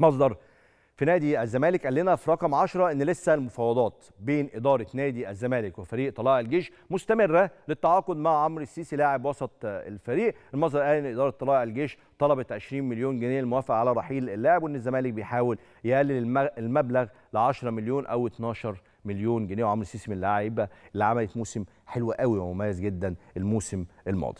مصدر في نادي الزمالك قال لنا في رقم 10 ان لسه المفاوضات بين اداره نادي الزمالك وفريق طلائع الجيش مستمره للتعاقد مع عمرو السيسي لاعب وسط الفريق، المصدر قال ان اداره طلائع الجيش طلبت 20 مليون جنيه الموافقه على رحيل اللاعب وان الزمالك بيحاول يقلل المبلغ ل 10 مليون او 12 مليون جنيه وعمرو السيسي من اللعيبه اللي عملت موسم حلو قوي ومميز جدا الموسم الماضي.